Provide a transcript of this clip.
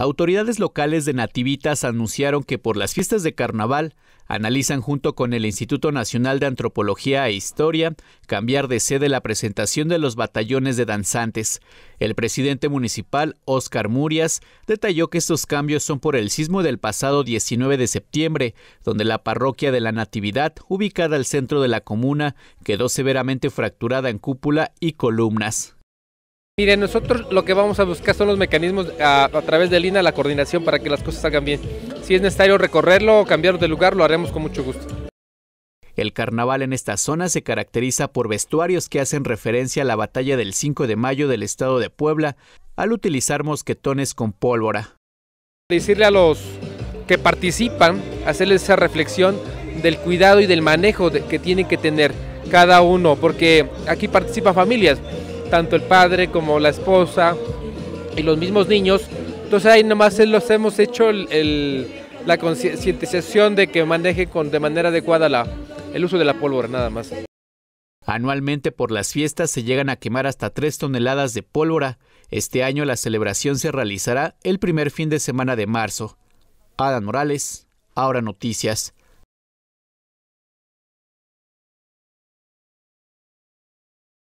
Autoridades locales de Nativitas anunciaron que por las fiestas de carnaval analizan junto con el Instituto Nacional de Antropología e Historia cambiar de sede la presentación de los batallones de danzantes. El presidente municipal, Óscar Murias, detalló que estos cambios son por el sismo del pasado 19 de septiembre, donde la parroquia de la Natividad, ubicada al centro de la comuna, quedó severamente fracturada en cúpula y columnas. Mire, nosotros lo que vamos a buscar son los mecanismos a, través de Lina, la coordinación para que las cosas salgan bien. Si es necesario recorrerlo o cambiar de lugar, lo haremos con mucho gusto. El carnaval en esta zona se caracteriza por vestuarios que hacen referencia a la batalla del 5 de mayo del estado de Puebla, al utilizar mosquetones con pólvora. Decirle a los que participan, hacerles esa reflexión del cuidado y del manejo que tienen que tener cada uno, porque aquí participan familias tanto el padre como la esposa y los mismos niños. Entonces ahí nomás los hemos hecho la concientización de que maneje con, de manera adecuada el uso de la pólvora, nada más. Anualmente por las fiestas se llegan a quemar hasta 3 toneladas de pólvora. Este año la celebración se realizará el primer fin de semana de marzo. Ada Morales, ahora noticias.